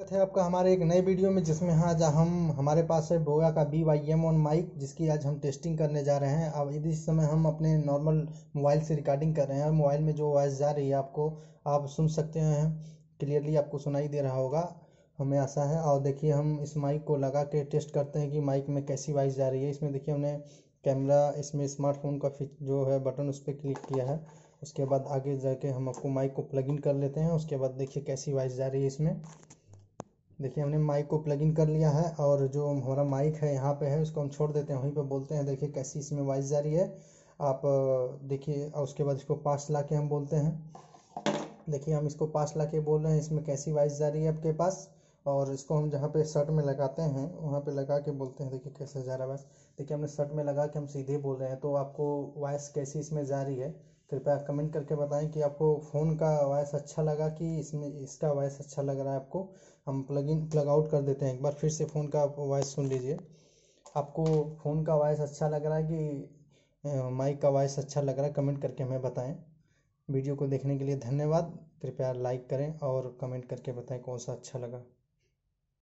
स्वागत है आपका हमारे एक नए वीडियो में जिसमें हाँ आज हम हमारे पास है बोया का B Y M on mic जिसकी आज हम टेस्टिंग करने जा रहे हैं अब इस समय हम अपने नॉर्मल मोबाइल से रिकॉर्डिंग कर रहे हैं और मोबाइल में जो वॉइस जा रही है आपको आप सुन सकते हैं क्लियरली आपको सुनाई दे रहा होगा हमें आशा है और देखिए हम इस माइक को लगा के टेस्ट करते हैं कि माइक में कैसी वाइस जा रही है इसमें देखिए हमने कैमरा इसमें स्मार्टफोन का जो है बटन उस पर क्लिक किया है उसके बाद आगे जाके हम आपको माइक को प्लग इन कर लेते हैं उसके बाद देखिए कैसी वाइस जा रही है इसमें देखिए हमने माइक को प्लग इन कर लिया है और जो हमारा माइक है यहाँ पे है उसको हम छोड़ देते हैं वहीं पे बोलते हैं देखिए कैसी इसमें वॉइस जा रही है आप देखिए उसके बाद इसको पास ला के हम बोलते हैं देखिए हम इसको पास ला के बोल रहे हैं इसमें कैसी वॉइस जा रही है आपके पास और इसको हम जहाँ पे शर्ट में लगाते हैं वहाँ पे लगा के बोलते हैं देखिए कैसे जा रहा है वॉइस देखिए हमने शर्ट में लगा के हम सीधे बोल रहे हैं तो आपको वॉइस कैसी इसमें जा रही है कृपया कमेंट करके बताएं कि आपको फ़ोन का वॉइस अच्छा लगा कि इसमें इसका वॉइस अच्छा लग रहा है आपको हम प्लग इन प्लग आउट कर देते हैं एक बार फिर से फ़ोन का वॉइस सुन लीजिए आपको फ़ोन का वॉइस अच्छा लग रहा है कि माइक का वॉइस अच्छा लग रहा है कमेंट करके हमें बताएं वीडियो को देखने के लिए धन्यवाद कृपया लाइक करें और कमेंट करके बताएं कौन सा अच्छा लगा